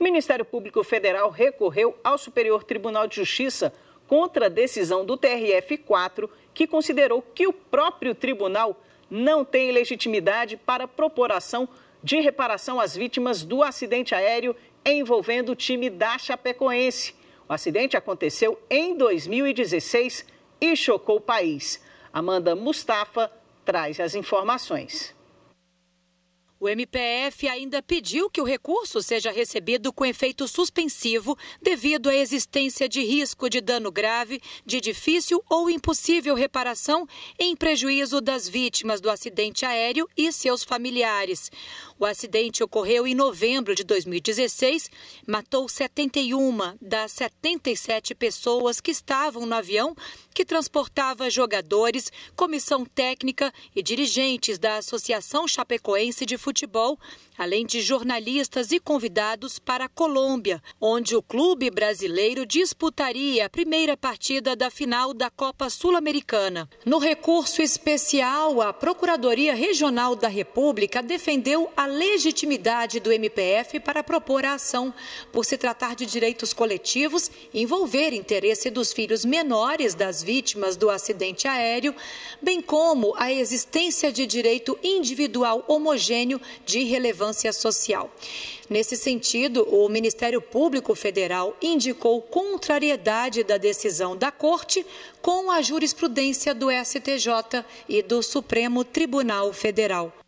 o Ministério Público Federal recorreu ao Superior Tribunal de Justiça contra a decisão do TRF-4, que considerou que o próprio tribunal não tem legitimidade para propor ação de reparação às vítimas do acidente aéreo envolvendo o time da Chapecoense. O acidente aconteceu em 2016 e chocou o país. Amanda Mustafa traz as informações. O MPF ainda pediu que o recurso seja recebido com efeito suspensivo devido à existência de risco de dano grave, de difícil ou impossível reparação em prejuízo das vítimas do acidente aéreo e seus familiares. O acidente ocorreu em novembro de 2016, matou 71 das 77 pessoas que estavam no avião que transportava jogadores, comissão técnica e dirigentes da Associação Chapecoense de Futebol, além de jornalistas e convidados para a Colômbia, onde o clube brasileiro disputaria a primeira partida da final da Copa Sul-Americana. No recurso especial, a Procuradoria Regional da República defendeu a legitimidade do MPF para propor a ação, por se tratar de direitos coletivos e envolver interesse dos filhos menores das vítimas do acidente aéreo, bem como a existência de direito individual homogêneo de relevância social. Nesse sentido, o Ministério Público Federal indicou contrariedade da decisão da Corte com a jurisprudência do STJ e do Supremo Tribunal Federal.